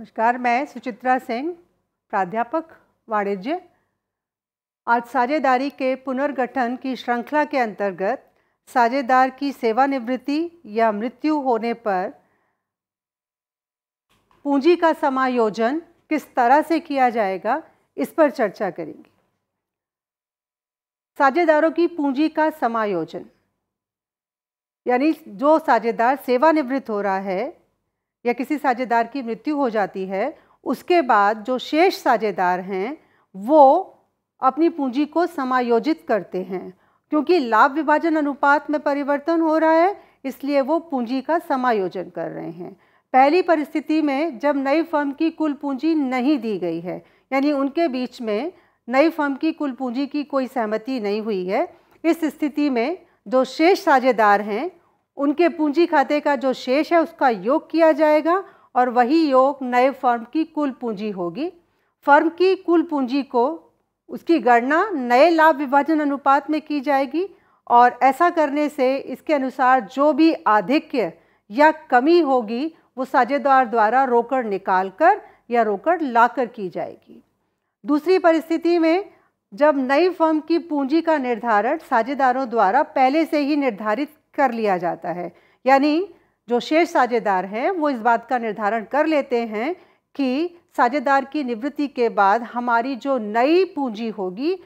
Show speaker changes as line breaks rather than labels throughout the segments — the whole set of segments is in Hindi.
नमस्कार मैं सुचित्रा सिंह प्राध्यापक वाणिज्य आज साझेदारी के पुनर्गठन की श्रृंखला के अंतर्गत साझेदार की सेवानिवृत्ति या मृत्यु होने पर पूंजी का समायोजन किस तरह से किया जाएगा इस पर चर्चा करेंगे साझेदारों की पूंजी का समायोजन यानी जो साझेदार सेवानिवृत्त हो रहा है या किसी साझेदार की मृत्यु हो जाती है उसके बाद जो शेष साझेदार हैं वो अपनी पूंजी को समायोजित करते हैं क्योंकि लाभ विभाजन अनुपात में परिवर्तन हो रहा है इसलिए वो पूंजी का समायोजन कर रहे हैं पहली परिस्थिति में जब नई फर्म की कुल पूंजी नहीं दी गई है यानी उनके बीच में नई फर्म की कुल पूंजी की कोई सहमति नहीं हुई है इस स्थिति में जो शेष साझेदार हैं उनके पूंजी खाते का जो शेष है उसका योग किया जाएगा और वही योग नए फर्म की कुल पूंजी होगी फर्म की कुल पूंजी को उसकी गणना नए लाभ विभाजन अनुपात में की जाएगी और ऐसा करने से इसके अनुसार जो भी आधिक्य या कमी होगी वो साझेदार द्वारा रोकड़ निकाल कर या रोकड़ लाकर की जाएगी दूसरी परिस्थिति में जब नई फर्म की पूंजी का निर्धारण साझेदारों द्वारा पहले से ही निर्धारित कर लिया जाता है यानी जो शेष साझेदार हैं वो इस बात का निर्धारण कर लेते हैं कि साझेदार की निवृत्ति के बाद हमारी जो नई पूंजी होगी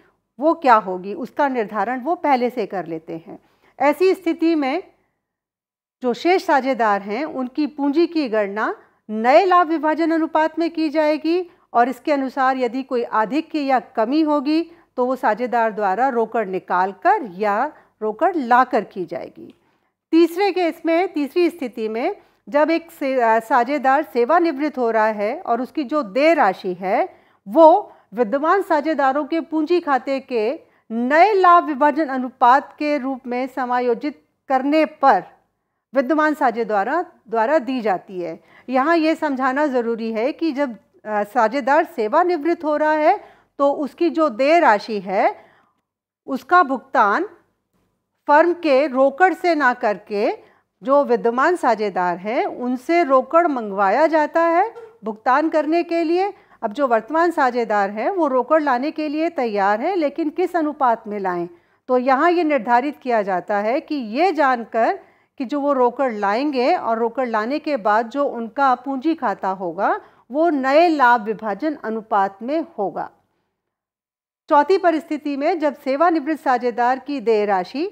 वो क्या होगी उसका निर्धारण वो पहले से कर लेते हैं ऐसी स्थिति में जो शेष साझेदार हैं उनकी पूंजी की गणना नए लाभ विभाजन अनुपात में की जाएगी और इसके अनुसार यदि कोई आधिक्य या कमी होगी तो वो साझेदार द्वारा रोकड़ निकाल कर या रोकड़ लाकर की जाएगी तीसरे केस में तीसरी स्थिति में जब एक से, साझेदार सेवानिवृत्त हो रहा है और उसकी जो देय राशि है वो विद्यमान साझेदारों के पूंजी खाते के नए लाभ विभाजन अनुपात के रूप में समायोजित करने पर विद्यमान साझेदार द्वारा दी जाती है यहाँ ये समझाना ज़रूरी है कि जब साझेदार सेवानिवृत्त हो रहा है तो उसकी जो देय राशि है उसका भुगतान फर्म के रोकड़ से ना करके जो विद्यमान साझेदार हैं उनसे रोकड़ मंगवाया जाता है भुगतान करने के लिए अब जो वर्तमान साझेदार हैं वो रोकड़ लाने के लिए तैयार हैं लेकिन किस अनुपात में लाएं तो यहाँ ये निर्धारित किया जाता है कि ये जानकर कि जो वो रोकड़ लाएंगे और रोकड़ लाने के बाद जो उनका पूंजी खाता होगा वो नए लाभ विभाजन अनुपात में होगा चौथी परिस्थिति में जब सेवानिवृत्त साझेदार की देय राशि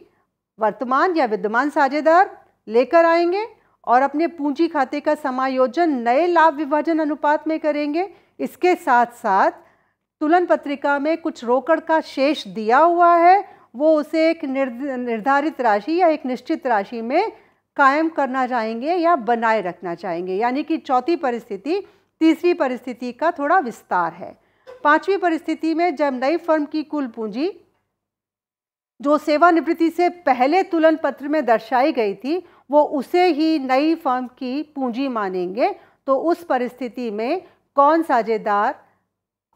वर्तमान या विद्यमान साझेदार लेकर आएंगे और अपने पूंजी खाते का समायोजन नए लाभ विभाजन अनुपात में करेंगे इसके साथ साथ तुलन पत्रिका में कुछ रोकड़ का शेष दिया हुआ है वो उसे एक निर्धारित राशि या एक निश्चित राशि में कायम करना चाहेंगे या बनाए रखना चाहेंगे यानी कि चौथी परिस्थिति तीसरी परिस्थिति का थोड़ा विस्तार है पांचवी परिस्थिति में जब नई फर्म की कुल पूंजी जो सेवानिवृत्ति से पहले तुलन पत्र में दर्शाई गई थी वो उसे ही नई फर्म की पूंजी मानेंगे तो उस परिस्थिति में कौन साझेदार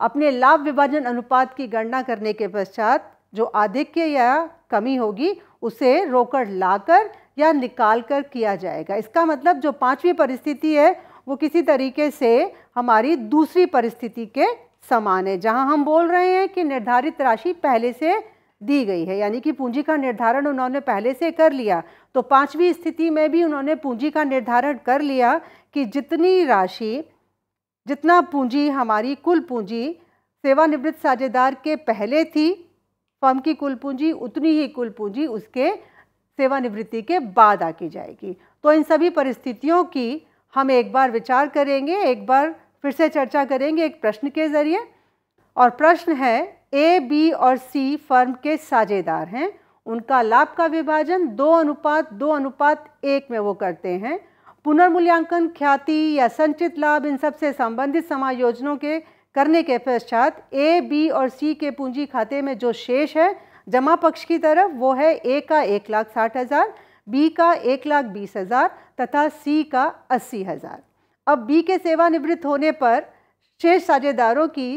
अपने लाभ विभाजन अनुपात की गणना करने के पश्चात जो आधिक्य या कमी होगी उसे रोकड़ लाकर या निकाल कर किया जाएगा इसका मतलब जो पांचवी परिस्थिति है वो किसी तरीके से हमारी दूसरी परिस्थिति के समान है जहां हम बोल रहे हैं कि निर्धारित राशि पहले से दी गई है यानी कि पूंजी का निर्धारण उन्होंने पहले से कर लिया तो पांचवी स्थिति में भी उन्होंने पूंजी का निर्धारण कर लिया कि जितनी राशि जितना पूंजी हमारी कुल पूंजी सेवानिवृत्त साझेदार के पहले थी फर्म की कुल पूंजी उतनी ही कुल पूंजी उसके सेवानिवृत्ति के बाद आकी जाएगी तो इन सभी परिस्थितियों की हम एक बार विचार करेंगे एक बार फिर से चर्चा करेंगे एक प्रश्न के ज़रिए और प्रश्न है ए बी और सी फर्म के साझेदार हैं उनका लाभ का विभाजन दो अनुपात दो अनुपात एक में वो करते हैं पुनर्मूल्यांकन ख्याति या संचित लाभ इन सबसे संबंधित समायोजनों के करने के पश्चात ए बी और सी के पूंजी खाते में जो शेष है जमा पक्ष की तरफ वो है ए का एक लाख साठ हज़ार बी का एक लाख बीस हज़ार तथा सी का अस्सी हज़ार अब बी के सेवानिवृत्त होने पर शेष साझेदारों की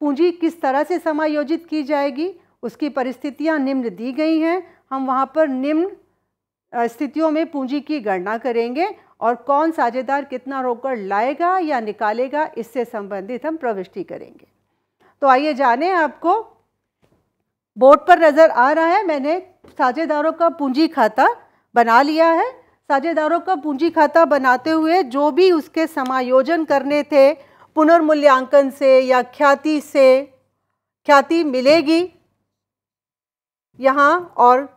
पूंजी किस तरह से समायोजित की जाएगी उसकी परिस्थितियां निम्न दी गई हैं हम वहाँ पर निम्न स्थितियों में पूंजी की गणना करेंगे और कौन साझेदार कितना रोकड़ लाएगा या निकालेगा इससे संबंधित हम प्रविष्टि करेंगे तो आइए जाने आपको बोर्ड पर नज़र आ रहा है मैंने साझेदारों का पूंजी खाता बना लिया है साझेदारों का पूंजी खाता बनाते हुए जो भी उसके समायोजन करने थे पुनर्मूल्यांकन से या ख्याति से ख्याति मिलेगी यहाँ और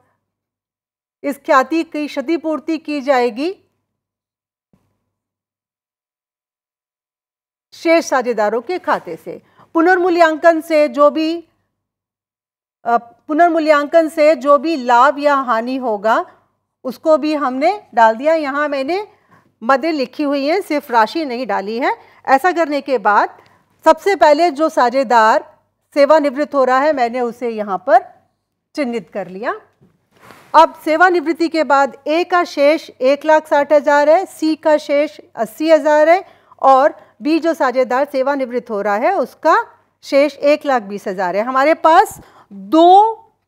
इस ख्याति की क्षतिपूर्ति की जाएगी शेष साझेदारों के खाते से पुनर्मूल्यांकन से जो भी पुनर्मूल्यांकन से जो भी लाभ या हानि होगा उसको भी हमने डाल दिया यहाँ मैंने मदें लिखी हुई हैं सिर्फ राशि नहीं डाली है ऐसा करने के बाद सबसे पहले जो साझेदार सेवानिवृत्त हो रहा है मैंने उसे यहाँ पर चिन्हित कर लिया अब सेवानिवृत्ति के बाद ए का शेष एक लाख साठ हज़ार है सी का शेष अस्सी हज़ार है और बी जो साझेदार सेवानिवृत्त हो रहा है उसका शेष एक लाख बीस हज़ार है हमारे पास दो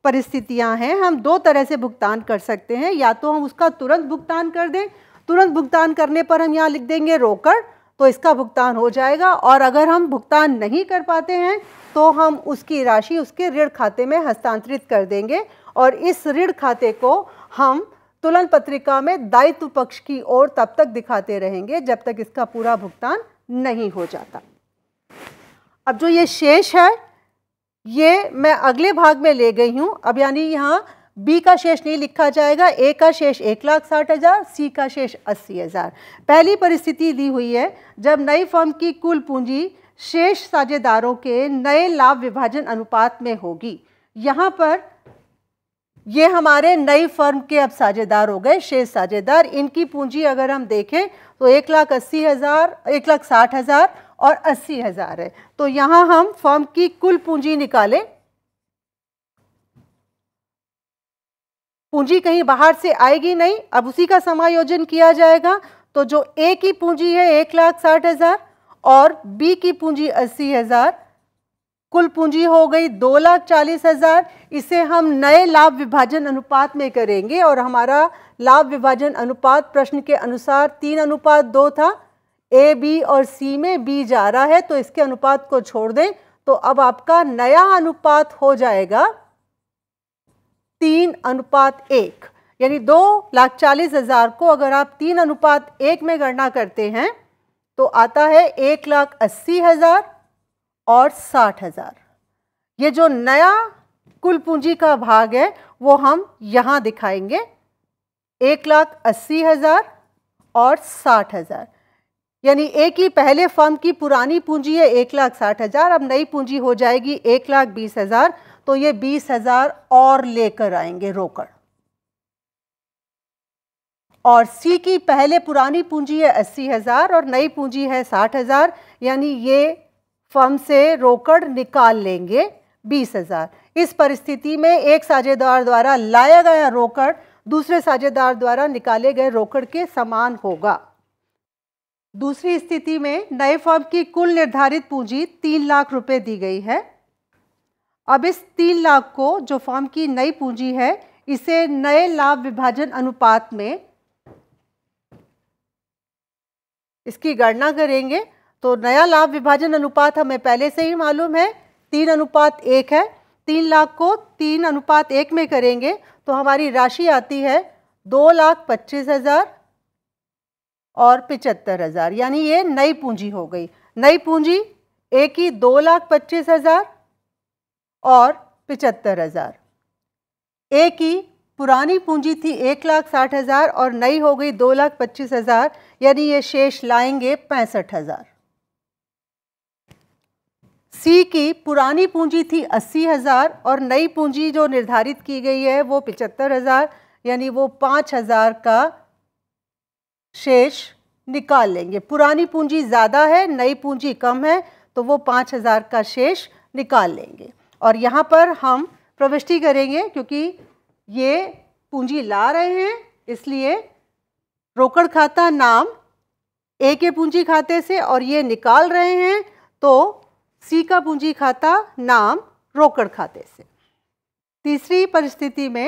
परिस्थितियां हैं हम दो तरह से भुगतान कर सकते हैं या तो हम उसका तुरंत भुगतान कर दें तुरंत भुगतान करने पर हम यहाँ लिख देंगे रोकड़ तो इसका भुगतान हो जाएगा और अगर हम भुगतान नहीं कर पाते हैं तो हम उसकी राशि उसके ऋण खाते में हस्तांतरित कर देंगे और इस ऋण खाते को हम तुलन पत्रिका में दायित्व पक्ष की ओर तब तक दिखाते रहेंगे जब तक इसका पूरा भुगतान नहीं हो जाता अब जो ये शेष है ये मैं अगले भाग में ले गई हूँ अब यानी यहाँ बी का शेष नहीं लिखा जाएगा ए का शेष एक लाख साठ हज़ार सी का शेष अस्सी हज़ार पहली परिस्थिति दी हुई है जब नई फर्म की कुल पूंजी शेष साझेदारों के नए लाभ विभाजन अनुपात में होगी यहाँ पर ये हमारे नई फर्म के अब साझेदार हो गए शेष साझेदार इनकी पूंजी अगर हम देखें तो एक लाख अस्सी हज़ार एक लाख साठ हज़ार और अस्सी हज़ार है तो यहाँ हम फर्म की कुल पूंजी निकालें पूंजी कहीं बाहर से आएगी नहीं अब उसी का समायोजन किया जाएगा तो जो ए की पूंजी है एक लाख साठ हज़ार और बी की पूंजी अस्सी हज़ार कुल पूंजी हो गई दो लाख चालीस हज़ार इसे हम नए लाभ विभाजन अनुपात में करेंगे और हमारा लाभ विभाजन अनुपात प्रश्न के अनुसार तीन अनुपात दो था ए बी और सी में बी जा रहा है तो इसके अनुपात को छोड़ दें तो अब आपका नया अनुपात हो जाएगा तीन अनुपात एक यानी दो लाख चालीस हज़ार को अगर आप तीन अनुपात एक में गणना करते हैं तो आता है एक लाख अस्सी हज़ार और साठ हज़ार ये जो नया कुल पूंजी का भाग है वो हम यहां दिखाएंगे एक लाख अस्सी हज़ार और साठ हज़ार यानी एक ही पहले फर्म की पुरानी पूंजी है एक लाख साठ हज़ार अब नई पूंजी हो जाएगी एक लाख बीस हज़ार तो ये बीस हज़ार और लेकर आएंगे रोकड़ और सी की पहले पुरानी पूंजी है अस्सी हज़ार और नई पूंजी है साठ हज़ार यानी ये फर्म से रोकड़ निकाल लेंगे बीस हज़ार इस परिस्थिति में एक साझेदार द्वारा लाया गया रोकड़ दूसरे साझेदार द्वारा निकाले गए रोकड़ के समान होगा दूसरी स्थिति में नए फर्म की कुल निर्धारित पूंजी तीन लाख रुपए दी गई है अब इस तीन लाख को जो फॉर्म की नई पूंजी है इसे नए लाभ विभाजन अनुपात में इसकी गणना करेंगे तो नया लाभ विभाजन अनुपात हमें पहले से ही मालूम है तीन अनुपात एक है तीन लाख को तीन अनुपात एक में करेंगे तो हमारी राशि आती है दो लाख पच्चीस हज़ार और पिचहत्तर हज़ार यानी ये नई पूंजी हो गई नई पूंजी एक ही दो लाख पच्चीस हज़ार और पिचहत्तर हज़ार ए की पुरानी पूंजी थी एक लाख साठ हज़ार और नई हो गई दो लाख पच्चीस हज़ार यानी ये शेष लाएंगे पैंसठ हज़ार सी की पुरानी पूंजी थी अस्सी हज़ार और नई पूंजी जो निर्धारित की गई है वो पिचहत्तर हज़ार यानी वो पाँच हज़ार का शेष निकाल लेंगे पुरानी पूंजी ज़्यादा है नई पूंजी कम है तो वो पाँच हज़ार का शेष निकाल लेंगे और यहाँ पर हम प्रविष्टि करेंगे क्योंकि ये पूंजी ला रहे हैं इसलिए रोकड़ खाता नाम ए के पूंजी खाते से और ये निकाल रहे हैं तो सी का पूंजी खाता नाम रोकड़ खाते से तीसरी परिस्थिति में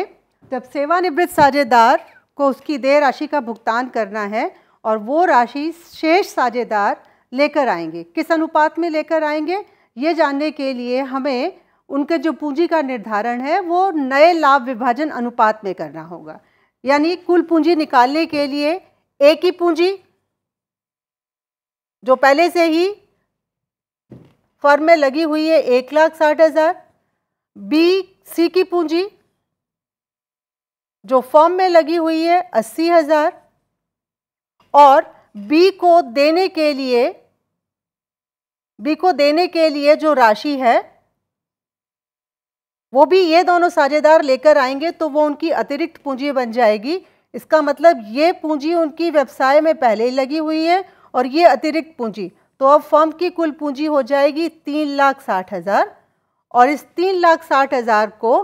जब सेवानिवृत्त साझेदार को उसकी देय राशि का भुगतान करना है और वो राशि शेष साझेदार लेकर आएंगे किस अनुपात में लेकर आएंगे ये जानने के लिए हमें उनके जो पूंजी का निर्धारण है वो नए लाभ विभाजन अनुपात में करना होगा यानी कुल पूंजी निकालने के लिए एक ही पूंजी जो पहले से ही फर्म में लगी हुई है एक लाख साठ हज़ार बी सी की पूंजी जो फर्म में लगी हुई है अस्सी हज़ार और बी को देने के लिए बी को देने के लिए जो राशि है वो भी ये दोनों साझेदार लेकर आएंगे तो वो उनकी अतिरिक्त पूंजी बन जाएगी इसका मतलब ये पूंजी उनकी व्यवसाय में पहले ही लगी हुई है और ये अतिरिक्त पूंजी तो अब फर्म की कुल पूंजी हो जाएगी तीन लाख साठ हज़ार और इस तीन लाख साठ हज़ार को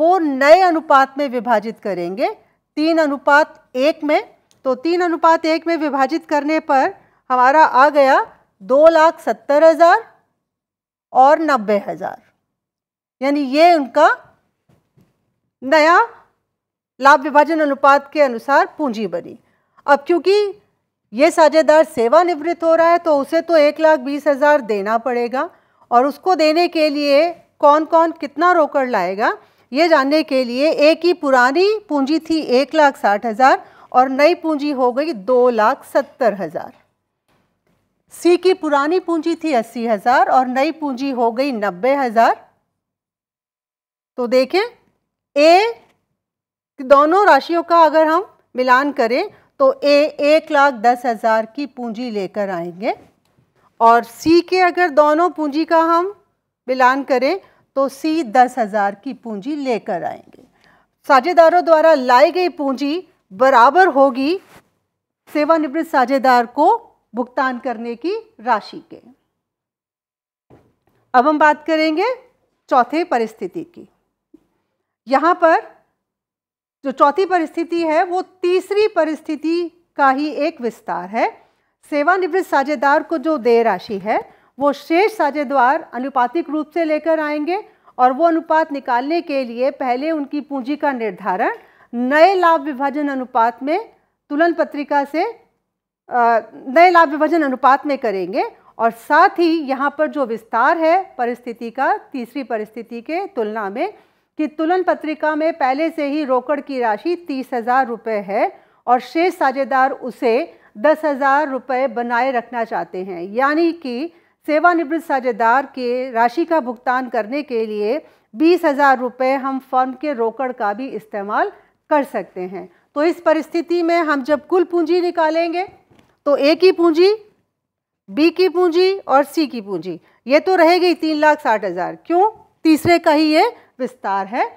वो नए अनुपात में विभाजित करेंगे तीन अनुपात एक में तो तीन अनुपात एक में विभाजित करने पर हमारा आ गया दो लाख सत्तर हज़ार और नब्बे हज़ार यानी ये उनका नया लाभ विभाजन अनुपात के अनुसार पूंजी बनी अब क्योंकि ये साझेदार सेवानिवृत्त हो रहा है तो उसे तो एक लाख बीस हज़ार देना पड़ेगा और उसको देने के लिए कौन कौन कितना रोकड़ लाएगा ये जानने के लिए एक ही पुरानी पूंजी थी एक लाख साठ हज़ार और नई पूंजी हो गई दो लाख सत्तर हज़ार सी की पुरानी पूंजी थी अस्सी हज़ार और नई पूंजी हो गई नब्बे हज़ार तो देखें ए दोनों राशियों का अगर हम मिलान करें तो ए एक लाख दस हज़ार की पूंजी लेकर आएंगे और सी के अगर दोनों पूंजी का हम मिलान करें तो सी दस हज़ार की पूंजी लेकर आएंगे साझेदारों द्वारा लाई गई पूंजी बराबर होगी सेवानिवृत्त साझेदार को भुगतान करने की राशि के अब हम बात करेंगे चौथे परिस्थिति की यहाँ पर जो चौथी परिस्थिति है वो तीसरी परिस्थिति का ही एक विस्तार है सेवानिवृत्त साझेदार को जो देय राशि है वो शेष साझेदार अनुपातिक रूप से लेकर आएंगे और वो अनुपात निकालने के लिए पहले उनकी पूंजी का निर्धारण नए लाभ विभाजन अनुपात में तुलन पत्रिका से नए लाभ विभाजन अनुपात में करेंगे और साथ ही यहाँ पर जो विस्तार है परिस्थिति का तीसरी परिस्थिति के तुलना में कि तुलन पत्रिका में पहले से ही रोकड़ की राशि तीस हजार रुपये है और शेष साझेदार उसे दस हजार रुपये बनाए रखना चाहते हैं यानी कि सेवानिवृत्त साझेदार के राशि का भुगतान करने के लिए बीस हजार रुपये हम फर्म के रोकड़ का भी इस्तेमाल कर सकते हैं तो इस परिस्थिति में हम जब कुल पूंजी निकालेंगे तो ए की पूंजी बी की पूंजी और सी की पूंजी ये तो रहेगी तीन लाख साठ हज़ार क्यों तीसरे का ही ये विस्तार है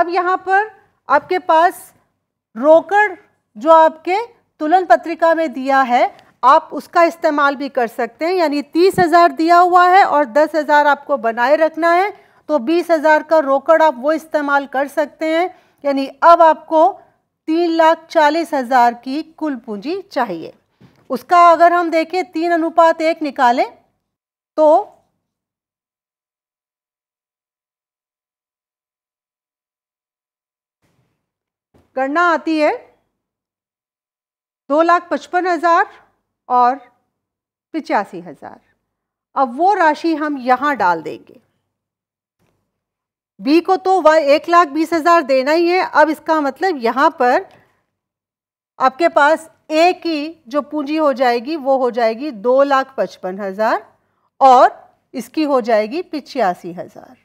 अब यहाँ पर आपके पास रोकड़ जो आपके तुलन पत्रिका में दिया है आप उसका इस्तेमाल भी कर सकते हैं यानी तीस हज़ार दिया हुआ है और दस हज़ार आपको बनाए रखना है तो बीस हज़ार का रोकड़ आप वो इस्तेमाल कर सकते हैं यानी अब आपको तीन लाख चालीस हज़ार की कुल पूंजी चाहिए उसका अगर हम देखें तीन अनुपात एक निकालें तो गणना आती है दो लाख पचपन हज़ार और पिचासी हज़ार अब वो राशि हम यहाँ डाल देंगे बी को तो वह एक लाख बीस हज़ार देना ही है अब इसका मतलब यहाँ पर आपके पास ए की जो पूंजी हो जाएगी वो हो जाएगी दो लाख पचपन हज़ार और इसकी हो जाएगी पिचासी हज़ार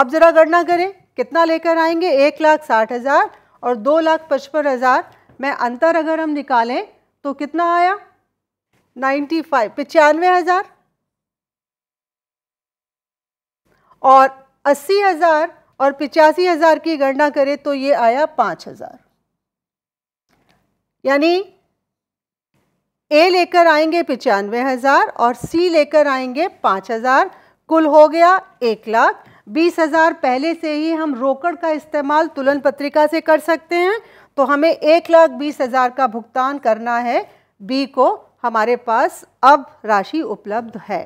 अब ज़रा गणना करें कितना लेकर आएंगे एक लाख साठ हज़ार और दो लाख पचपन हज़ार में अंतर अगर हम निकालें तो कितना आया नाइन्टी फाइव पचानवे हज़ार और अस्सी हज़ार और पिचासी हज़ार की गणना करें तो ये आया पाँच हज़ार यानी ए लेकर आएंगे पचानवे हज़ार और सी लेकर आएंगे पाँच हज़ार कुल हो गया एक लाख बीस हज़ार पहले से ही हम रोकड़ का इस्तेमाल तुलन पत्रिका से कर सकते हैं तो हमें एक लाख बीस हज़ार का भुगतान करना है बी को हमारे पास अब राशि उपलब्ध है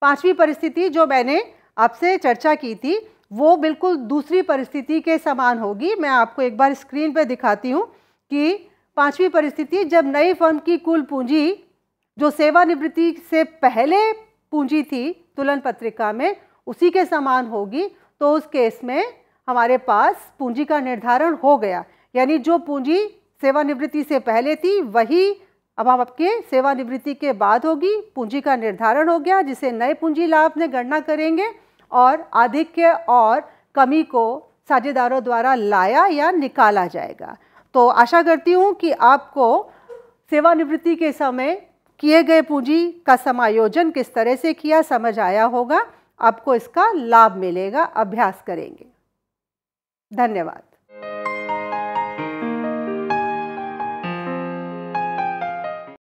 पांचवी परिस्थिति जो मैंने आपसे चर्चा की थी वो बिल्कुल दूसरी परिस्थिति के समान होगी मैं आपको एक बार स्क्रीन पर दिखाती हूँ कि पांचवी परिस्थिति जब नई फर्म की कुल पूंजी जो सेवानिवृत्ति से पहले पूंजी थी तुलन पत्रिका में उसी के समान होगी तो उस केस में हमारे पास पूंजी का निर्धारण हो गया यानी जो पूंजी सेवानिवृत्ति से पहले थी वही अब हम आपके सेवानिवृत्ति के बाद होगी पूंजी का निर्धारण हो गया जिसे नए पूंजी लाभ में गणना करेंगे और आधिक्य और कमी को साझेदारों द्वारा लाया या निकाला जाएगा तो आशा करती हूँ कि आपको सेवानिवृत्ति के समय किए गए पूंजी का समायोजन किस तरह से किया समझ आया होगा आपको इसका लाभ मिलेगा अभ्यास करेंगे धन्यवाद